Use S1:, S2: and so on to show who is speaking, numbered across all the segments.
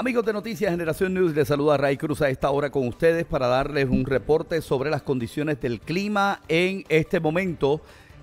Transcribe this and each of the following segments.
S1: Amigos de Noticias Generación News, les saluda Ray Cruz a esta hora con ustedes para darles un reporte sobre las condiciones del clima en este momento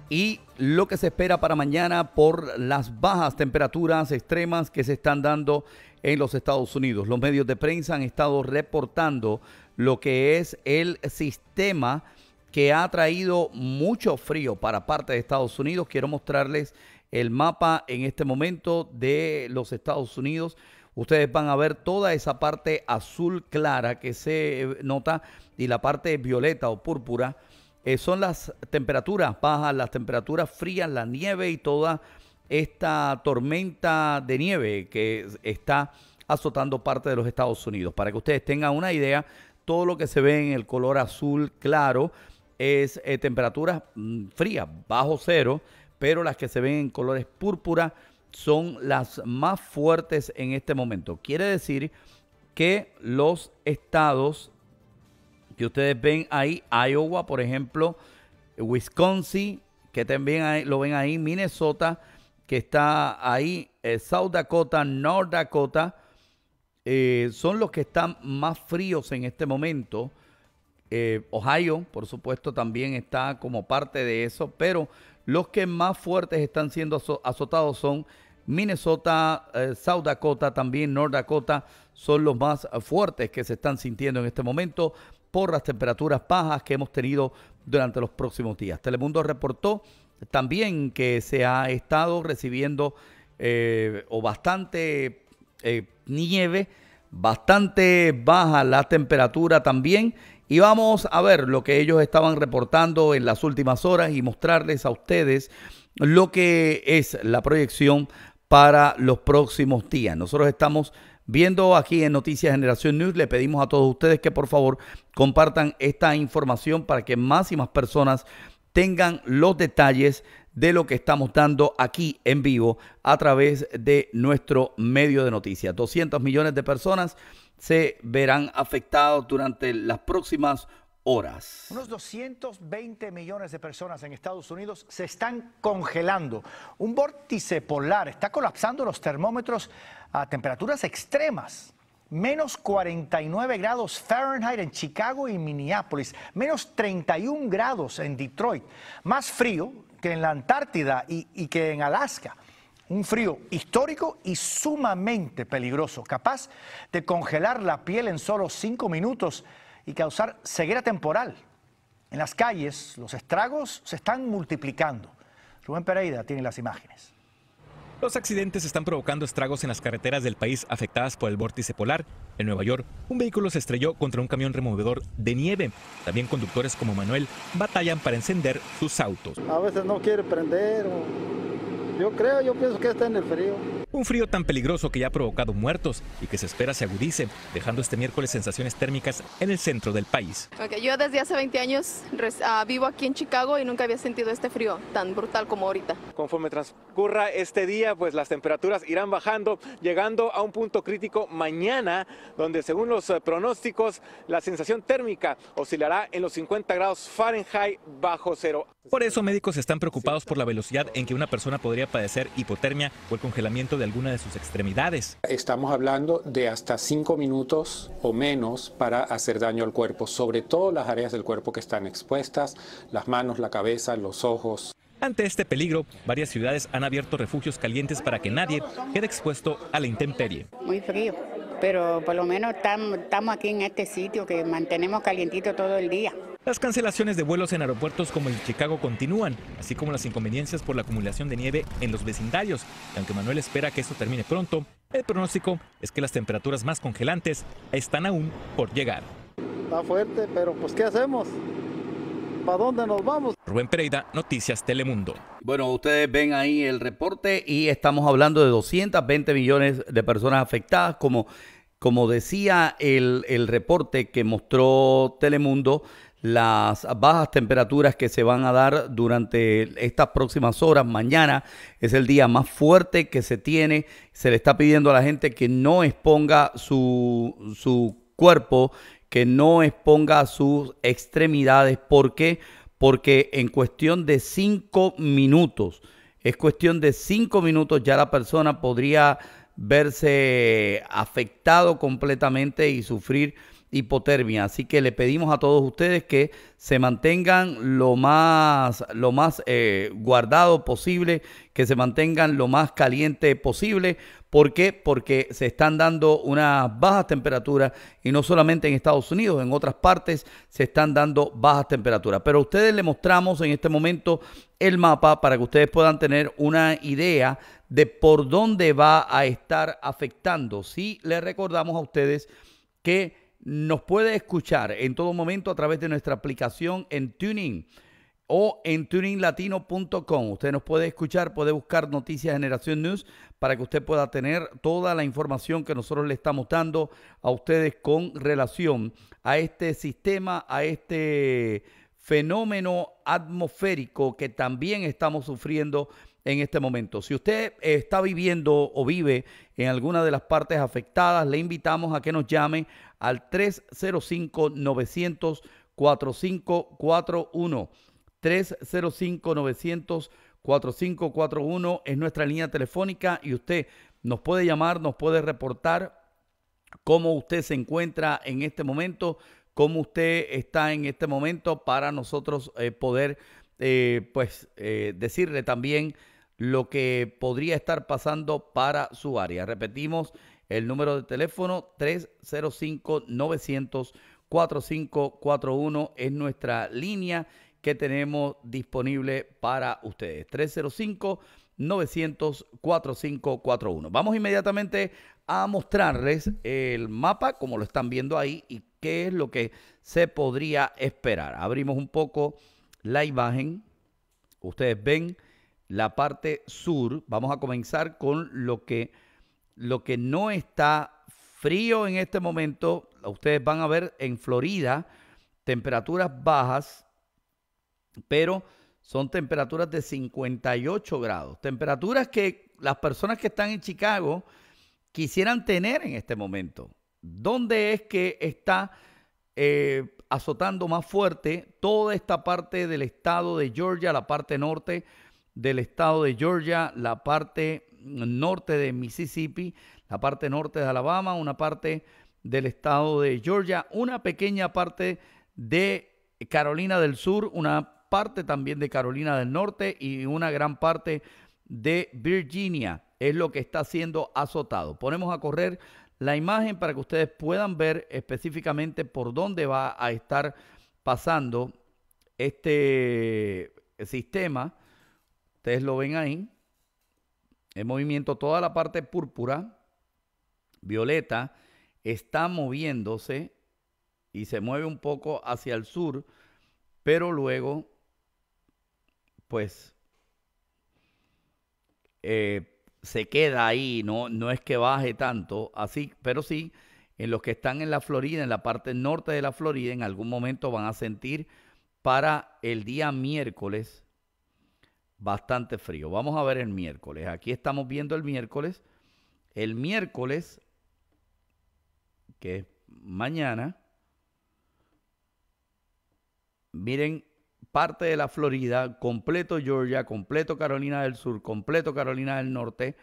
S1: y lo que se espera para mañana por las bajas temperaturas extremas que se están dando en los Estados Unidos. Los medios de prensa han estado reportando lo que es el sistema que ha traído mucho frío para parte de Estados Unidos. Quiero mostrarles el mapa en este momento de los Estados Unidos ustedes van a ver toda esa parte azul clara que se eh, nota y la parte violeta o púrpura. Eh, son las temperaturas bajas, las temperaturas frías, la nieve y toda esta tormenta de nieve que está azotando parte de los Estados Unidos. Para que ustedes tengan una idea, todo lo que se ve en el color azul claro es eh, temperaturas mm, frías, bajo cero, pero las que se ven en colores púrpura son las más fuertes en este momento. Quiere decir que los estados que ustedes ven ahí, Iowa, por ejemplo, Wisconsin, que también lo ven ahí, Minnesota, que está ahí, eh, South Dakota, North Dakota, eh, son los que están más fríos en este momento. Eh, Ohio, por supuesto, también está como parte de eso, pero los que más fuertes están siendo azotados son Minnesota, eh, South Dakota, también North Dakota son los más fuertes que se están sintiendo en este momento por las temperaturas bajas que hemos tenido durante los próximos días. Telemundo reportó también que se ha estado recibiendo eh, o bastante eh, nieve, bastante baja la temperatura también. Y vamos a ver lo que ellos estaban reportando en las últimas horas y mostrarles a ustedes lo que es la proyección para los próximos días. Nosotros estamos viendo aquí en Noticias Generación News. Le pedimos a todos ustedes que por favor compartan esta información para que más y más personas tengan los detalles de lo que estamos dando aquí en vivo a través de nuestro medio de noticias. 200 millones de personas se verán afectados durante las próximas horas.
S2: Unos 220 millones de personas en Estados Unidos se están congelando. Un vórtice polar está colapsando los termómetros a temperaturas extremas. Menos 49 grados Fahrenheit en Chicago y Minneapolis, menos 31 grados en Detroit, más frío que en la Antártida y, y que en Alaska. Un frío histórico y sumamente peligroso, capaz de congelar la piel en solo 5 minutos y causar ceguera temporal. En las calles los estragos se están multiplicando. Rubén Pereira tiene las imágenes. Los accidentes están provocando estragos en las carreteras del país afectadas por el vórtice polar. En Nueva York, un vehículo se estrelló contra un camión removedor de nieve. También conductores como Manuel batallan para encender sus autos.
S3: A veces no quiere
S2: prender. Yo creo, yo pienso que está en el frío. Un frío tan peligroso que ya ha provocado muertos y que se espera se agudice, dejando este miércoles sensaciones térmicas en el centro del país.
S3: yo desde hace 20 años ah, vivo aquí en Chicago y nunca había sentido este frío tan brutal como ahorita.
S2: Conforme transcurra este día, pues las temperaturas irán bajando, llegando a un punto crítico mañana, donde según los eh, pronósticos, la sensación térmica oscilará en los 50 grados Fahrenheit bajo cero. Por eso médicos están preocupados por la velocidad en que una persona podría padecer hipotermia o el congelamiento de alguna de sus extremidades. Estamos hablando de hasta cinco minutos o menos para hacer daño al cuerpo, sobre todo las áreas del cuerpo que están expuestas, las manos, la cabeza, los ojos. Ante este peligro, varias ciudades han abierto refugios calientes para que nadie quede expuesto a la intemperie. Muy frío, pero por lo menos estamos aquí en este sitio que mantenemos calientito todo el día. Las cancelaciones de vuelos en aeropuertos como el Chicago continúan, así como las inconveniencias por la acumulación de nieve en los vecindarios. Y aunque Manuel espera que esto termine pronto, el pronóstico es que las temperaturas más congelantes están aún por llegar. Está fuerte, pero pues ¿qué hacemos? ¿Para dónde nos vamos? Rubén Pereira, Noticias Telemundo.
S1: Bueno, ustedes ven ahí el reporte y estamos hablando de 220 millones de personas afectadas, como, como decía el, el reporte que mostró Telemundo las bajas temperaturas que se van a dar durante estas próximas horas. Mañana es el día más fuerte que se tiene. Se le está pidiendo a la gente que no exponga su, su cuerpo, que no exponga sus extremidades. ¿Por qué? Porque en cuestión de cinco minutos, es cuestión de cinco minutos ya la persona podría verse afectado completamente y sufrir hipotermia. Así que le pedimos a todos ustedes que se mantengan lo más, lo más eh, guardado posible, que se mantengan lo más caliente posible. ¿Por qué? Porque se están dando unas bajas temperaturas y no solamente en Estados Unidos, en otras partes se están dando bajas temperaturas. Pero a ustedes le mostramos en este momento el mapa para que ustedes puedan tener una idea de por dónde va a estar afectando. Si le recordamos a ustedes que nos puede escuchar en todo momento a través de nuestra aplicación en Tuning o en tuninglatino.com. Usted nos puede escuchar, puede buscar Noticias Generación News para que usted pueda tener toda la información que nosotros le estamos dando a ustedes con relación a este sistema, a este fenómeno atmosférico que también estamos sufriendo en este momento. Si usted eh, está viviendo o vive en alguna de las partes afectadas, le invitamos a que nos llame al 305 900 4541 305 900 4541 es nuestra línea telefónica y usted nos puede llamar, nos puede reportar cómo usted se encuentra en este momento, cómo usted está en este momento para nosotros eh, poder eh, pues decirle también lo que podría estar pasando para su área. Repetimos el número de teléfono 305-900-4541 es nuestra línea que tenemos disponible para ustedes. 305-900-4541. Vamos inmediatamente a mostrarles el mapa como lo están viendo ahí y qué es lo que se podría esperar. Abrimos un poco la imagen. Ustedes ven la parte sur, vamos a comenzar con lo que, lo que no está frío en este momento. Ustedes van a ver en Florida temperaturas bajas, pero son temperaturas de 58 grados. Temperaturas que las personas que están en Chicago quisieran tener en este momento. ¿Dónde es que está eh, azotando más fuerte toda esta parte del estado de Georgia, la parte norte? del estado de Georgia, la parte norte de Mississippi, la parte norte de Alabama, una parte del estado de Georgia, una pequeña parte de Carolina del Sur, una parte también de Carolina del Norte y una gran parte de Virginia es lo que está siendo azotado. Ponemos a correr la imagen para que ustedes puedan ver específicamente por dónde va a estar pasando este sistema Ustedes lo ven ahí. En movimiento toda la parte púrpura, violeta, está moviéndose y se mueve un poco hacia el sur, pero luego, pues, eh, se queda ahí, no, no es que baje tanto, así, pero sí, en los que están en la Florida, en la parte norte de la Florida, en algún momento van a sentir para el día miércoles bastante frío. Vamos a ver el miércoles. Aquí estamos viendo el miércoles. El miércoles, que es mañana, miren parte de la Florida, completo Georgia, completo Carolina del Sur, completo Carolina del Norte.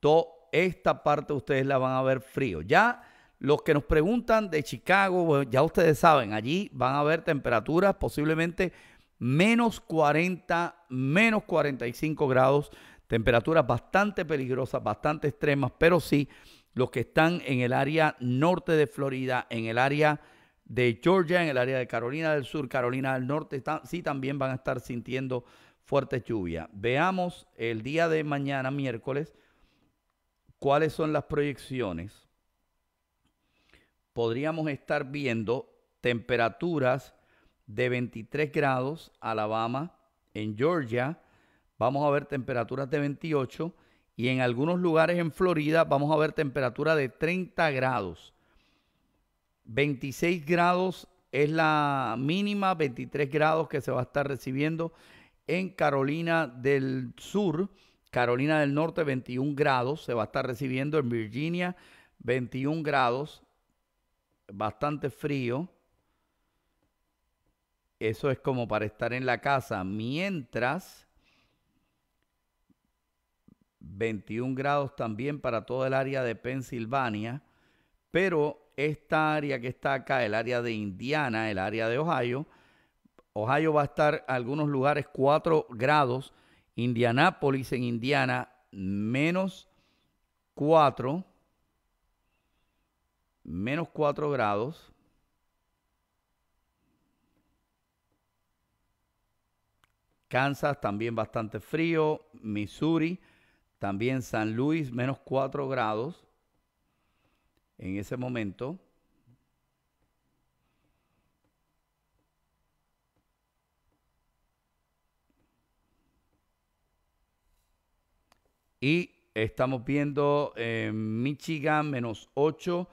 S1: Toda esta parte ustedes la van a ver frío. Ya los que nos preguntan de Chicago, ya ustedes saben, allí van a haber temperaturas posiblemente menos 40, menos 45 grados, temperaturas bastante peligrosas, bastante extremas, pero sí, los que están en el área norte de Florida, en el área de Georgia, en el área de Carolina del Sur, Carolina del Norte, sí también van a estar sintiendo fuerte lluvia. Veamos el día de mañana, miércoles, cuáles son las proyecciones. Podríamos estar viendo temperaturas de 23 grados, Alabama, en Georgia vamos a ver temperaturas de 28 y en algunos lugares en Florida vamos a ver temperatura de 30 grados. 26 grados es la mínima, 23 grados que se va a estar recibiendo en Carolina del Sur, Carolina del Norte 21 grados, se va a estar recibiendo en Virginia 21 grados, bastante frío. Eso es como para estar en la casa, mientras 21 grados también para todo el área de Pensilvania, pero esta área que está acá, el área de Indiana, el área de Ohio, Ohio va a estar algunos lugares 4 grados, Indianápolis en Indiana menos 4, menos 4 grados, Kansas también bastante frío, Missouri, también San Luis menos 4 grados en ese momento. Y estamos viendo eh, Michigan menos 8,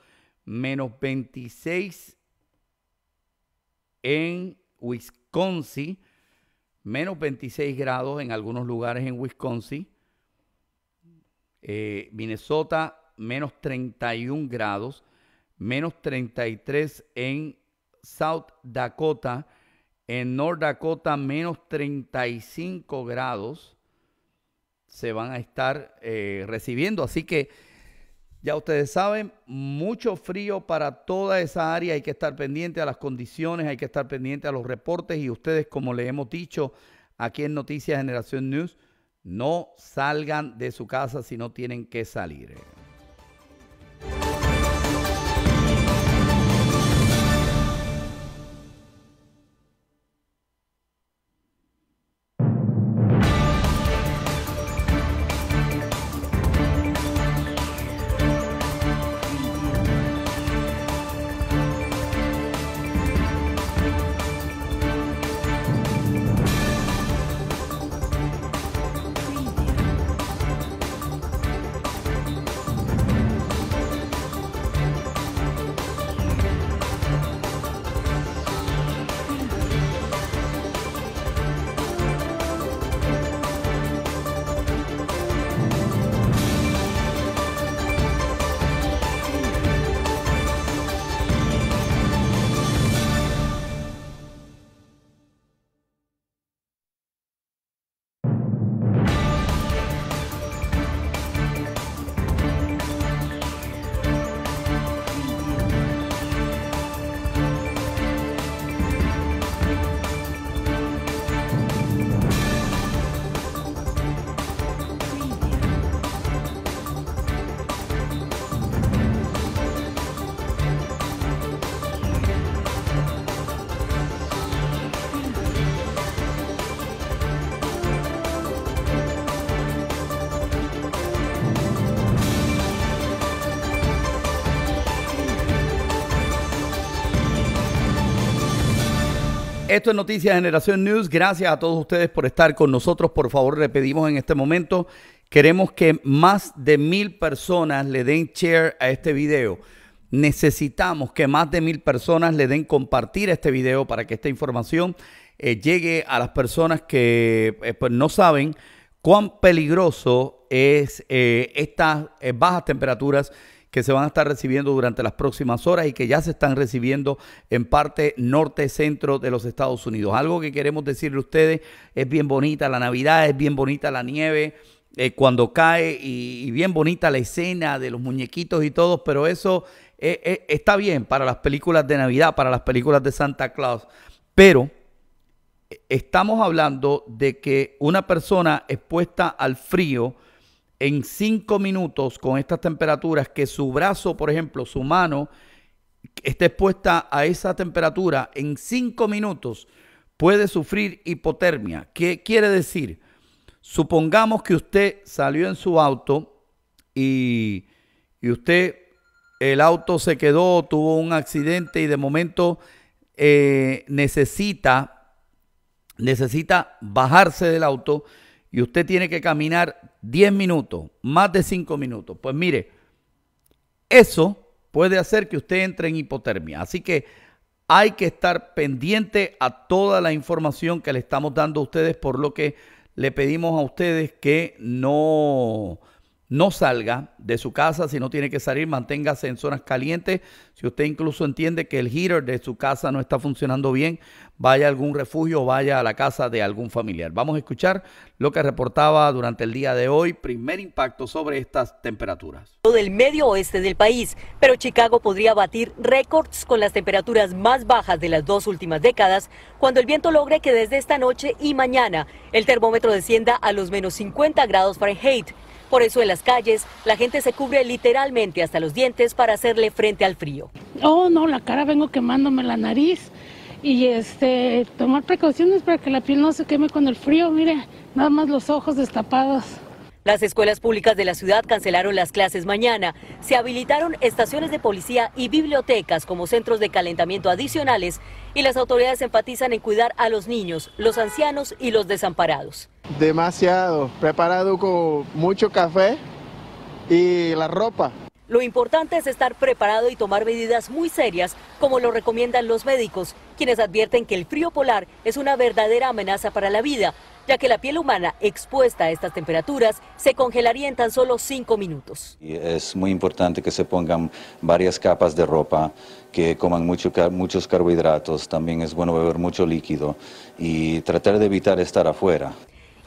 S1: menos 26 en Wisconsin menos 26 grados en algunos lugares en Wisconsin, eh, Minnesota menos 31 grados, menos 33 en South Dakota, en North Dakota menos 35 grados se van a estar eh, recibiendo. Así que ya ustedes saben, mucho frío para toda esa área, hay que estar pendiente a las condiciones, hay que estar pendiente a los reportes y ustedes, como le hemos dicho aquí en Noticias Generación News, no salgan de su casa si no tienen que salir. Esto es Noticias Generación News. Gracias a todos ustedes por estar con nosotros. Por favor, le pedimos en este momento, queremos que más de mil personas le den share a este video. Necesitamos que más de mil personas le den compartir este video para que esta información eh, llegue a las personas que eh, pues, no saben cuán peligroso es eh, estas bajas temperaturas que se van a estar recibiendo durante las próximas horas y que ya se están recibiendo en parte norte-centro de los Estados Unidos. Algo que queremos decirle a ustedes, es bien bonita la Navidad, es bien bonita la nieve. Eh, cuando cae y, bien bonita la escena de los muñequitos y todo, pero eso eh, eh, está bien para las películas de Navidad, para las películas de Santa Claus. Pero estamos hablando de que una persona expuesta al frío en cinco minutos con estas temperaturas que su brazo, por ejemplo, su mano, esté expuesta a esa temperatura en cinco minutos, puede sufrir hipotermia. ¿Qué quiere decir? Supongamos que usted salió en su auto y, usted, el auto se quedó, tuvo un accidente y de momento eh, necesita, necesita bajarse del auto y usted tiene que caminar 10 minutos, más de 5 minutos, pues mire, eso puede hacer que usted entre en hipotermia. Así que hay que estar pendiente a toda la información que le estamos dando a ustedes, por lo que le pedimos a ustedes que no no salga de su casa si no tiene que salir, manténgase en zonas calientes. Si usted incluso entiende que el heater de su casa no está funcionando bien, vaya a algún refugio o vaya a la casa de algún familiar. Vamos a escuchar lo que reportaba durante el día de hoy, primer impacto sobre estas temperaturas.
S3: Del medio oeste del país, pero Chicago podría batir récords con las temperaturas más bajas de las dos últimas décadas cuando el viento logre que desde esta noche y mañana el termómetro descienda a los menos 50 grados Fahrenheit por eso en las calles la gente se cubre literalmente hasta los dientes para hacerle frente al frío.
S2: Oh, no, la cara vengo quemándome la nariz y este tomar precauciones para que la piel no se queme con el frío. Mire, nada más los ojos
S3: destapados. Las escuelas públicas de la ciudad cancelaron las clases mañana. Se habilitaron estaciones de policía y bibliotecas como centros de calentamiento adicionales y las autoridades enfatizan en cuidar a los niños, los ancianos y los desamparados.
S2: Demasiado, preparado con mucho café y la ropa.
S3: Lo importante es estar preparado y tomar medidas muy serias, como lo recomiendan los médicos, quienes advierten que el frío polar es una verdadera amenaza para la vida, ya que la piel humana expuesta a estas temperaturas se congelaría en tan solo cinco minutos.
S1: es muy importante que se pongan varias capas de ropa, que coman mucho, muchos carbohidratos, también es bueno beber mucho líquido y tratar de evitar estar afuera.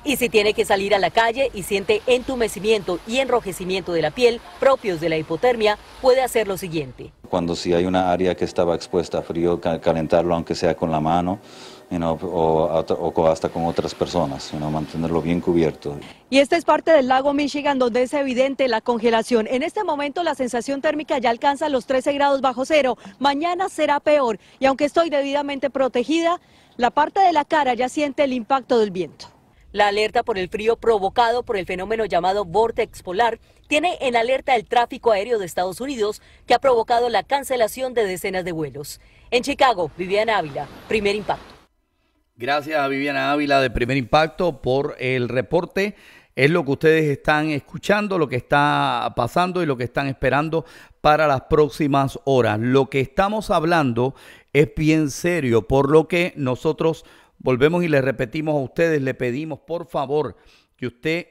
S3: Y si tiene que salir a la calle y siente entumecimiento y enrojecimiento de la piel propios de la hipotermia, puede hacer lo siguiente.
S1: Cuando si hay una área que estaba expuesta a frío, calentarlo aunque sea
S2: con la mano. o, hasta con otras personas, mantenerlo bien cubierto.
S3: Y esta es parte del lago Michigan donde es evidente la congelación. En este momento la sensación térmica ya alcanza los 13 grados bajo cero. Mañana será peor y aunque estoy debidamente protegida, la parte de la cara ya siente el impacto del viento. La alerta por el frío provocado por el fenómeno llamado Vortex polar tiene en alerta el tráfico aéreo de Estados Unidos, que ha provocado la cancelación de decenas de vuelos. En Chicago, Viviana Ávila, primer impacto.
S1: Gracias a Viviana Ávila de Primer Impacto por el reporte. Es lo que ustedes están escuchando, lo que está pasando y lo que están esperando para las próximas horas. Lo que estamos hablando es bien serio, por lo que nosotros Volvemos y le repetimos a ustedes, le pedimos por favor que usted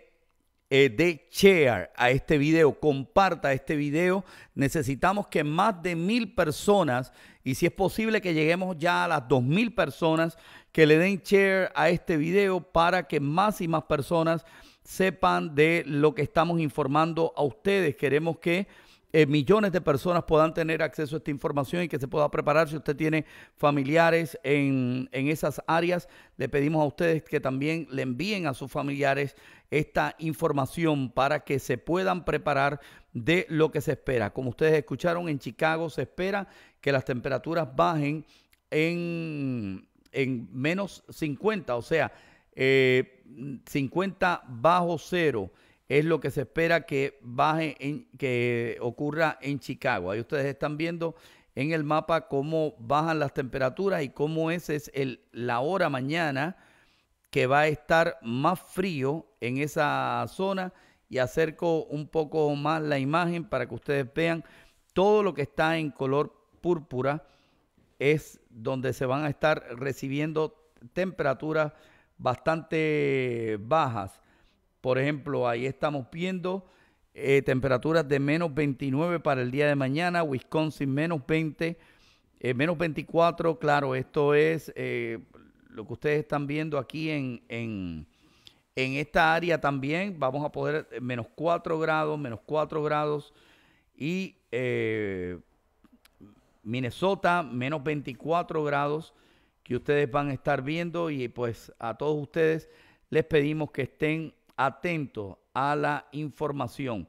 S1: eh, dé share a este video, comparta este video. Necesitamos que más de mil personas, y si es posible que lleguemos ya a las dos mil personas, que le den share a este video para que más y más personas sepan de lo que estamos informando a ustedes. Queremos que eh, millones de personas puedan tener acceso a esta información y que se pueda preparar. Si usted tiene familiares en, esas áreas, le pedimos a ustedes que también le envíen a sus familiares esta información para que se puedan preparar de lo que se espera. Como ustedes escucharon, en Chicago se espera que las temperaturas bajen en, en menos 50, o sea, 50 eh, bajo cero es lo que se espera que baje, que ocurra en Chicago. Ahí ustedes están viendo en el mapa cómo bajan las temperaturas y cómo esa es la hora mañana que va a estar más frío en esa zona y acerco un poco más la imagen para que ustedes vean todo lo que está en color púrpura es donde se van a estar recibiendo temperaturas bastante bajas. Por ejemplo, ahí estamos viendo eh, temperaturas de menos 29 para el día de mañana, Wisconsin menos 20, eh, menos 24, claro, esto es eh, lo que ustedes están viendo aquí en, en esta área también, vamos a poder menos 4 grados, menos 4 grados y Minnesota menos 24 grados que ustedes van a estar viendo y pues a todos ustedes les pedimos que estén atento a la información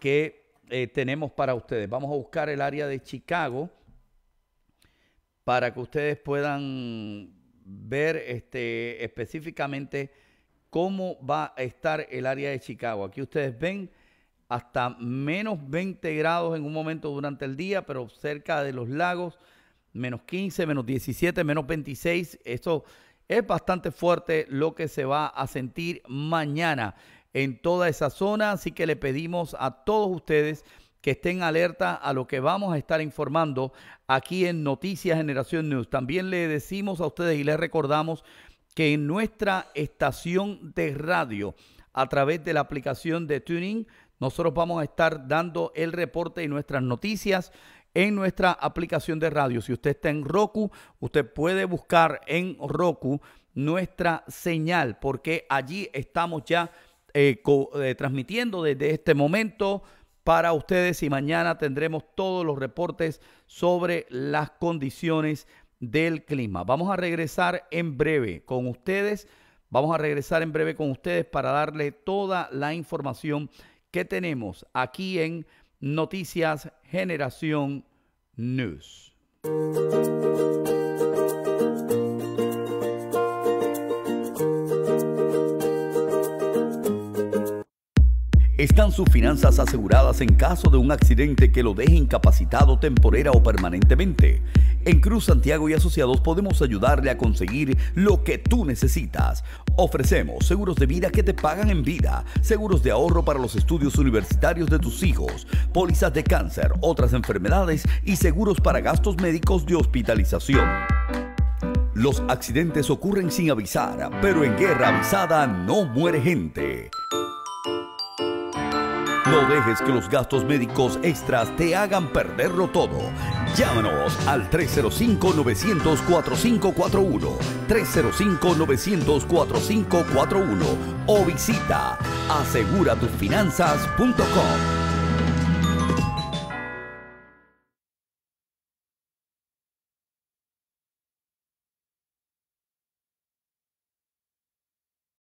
S1: que eh, tenemos para ustedes. Vamos a buscar el área de Chicago para que ustedes puedan ver este, específicamente cómo va a estar el área de Chicago. Aquí ustedes ven hasta menos 20 grados en un momento durante el día, pero cerca de los lagos, menos 15, menos 17, menos 26. Eso es bastante fuerte lo que se va a sentir mañana en toda esa zona, así que le pedimos a todos ustedes que estén alerta a lo que vamos a estar informando aquí en Noticias Generación News. También le decimos a ustedes y les recordamos que en nuestra estación de radio, a través de la aplicación de Tuning, nosotros vamos a estar dando el reporte y nuestras noticias en nuestra aplicación de radio. Si usted está en Roku, usted puede buscar en Roku nuestra señal, porque allí estamos ya eh, eh, transmitiendo desde este momento para ustedes y mañana tendremos todos los reportes sobre las condiciones del clima. Vamos a regresar en breve con ustedes. Vamos a regresar en breve con ustedes para darle toda la información que tenemos aquí en Noticias Generación News. ¿Están sus finanzas aseguradas en caso de un accidente que lo deje incapacitado temporera o permanentemente? En Cruz Santiago y Asociados podemos ayudarle a conseguir lo que tú necesitas. Ofrecemos seguros de vida que te pagan en vida, seguros de ahorro para los estudios universitarios de tus hijos, pólizas de cáncer, otras enfermedades y seguros para gastos médicos de hospitalización. Los accidentes ocurren sin avisar, pero en guerra avisada no muere gente. No dejes que los gastos médicos extras te hagan perderlo todo. Llámanos al 305-900-4541, 305-900-4541 o visita aseguratusfinanzas.com.